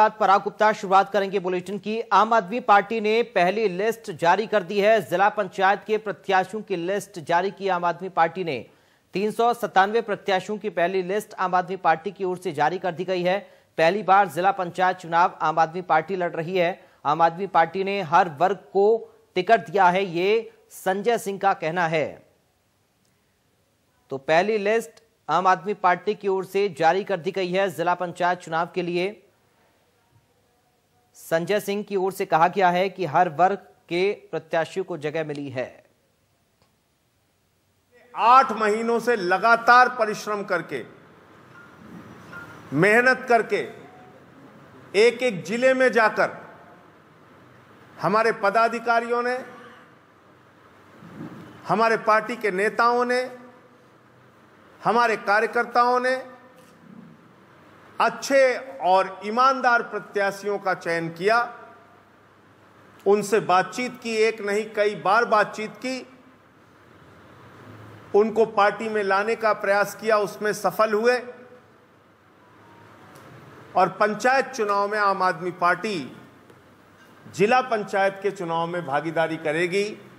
साथ पराग गुप्ता शुरुआत करेंगे बुलेटिन की आम आदमी पार्टी ने पहली लिस्ट जारी कर दी है जिला पंचायत के प्रत्याशियों की लिस्ट जारी की आम आदमी पार्टी ने तीन सौ सत्तानवे प्रत्याशियों की पहली लिस्ट आम आदमी पार्टी की ओर से जारी कर दी गई है पहली बार जिला पंचायत चुनाव आम आदमी पार्टी लड़ रही है आम आदमी पार्टी ने हर वर्ग को टिकट दिया है ये संजय सिंह का कहना है तो पहली लिस्ट आम आदमी पार्टी की ओर से जारी कर दी गई है जिला पंचायत चुनाव के लिए संजय सिंह की ओर से कहा गया है कि हर वर्ग के प्रत्याशियों को जगह मिली है आठ महीनों से लगातार परिश्रम करके मेहनत करके एक एक जिले में जाकर हमारे पदाधिकारियों ने हमारे पार्टी के नेताओं ने हमारे कार्यकर्ताओं ने अच्छे और ईमानदार प्रत्याशियों का चयन किया उनसे बातचीत की एक नहीं कई बार बातचीत की उनको पार्टी में लाने का प्रयास किया उसमें सफल हुए और पंचायत चुनाव में आम आदमी पार्टी जिला पंचायत के चुनाव में भागीदारी करेगी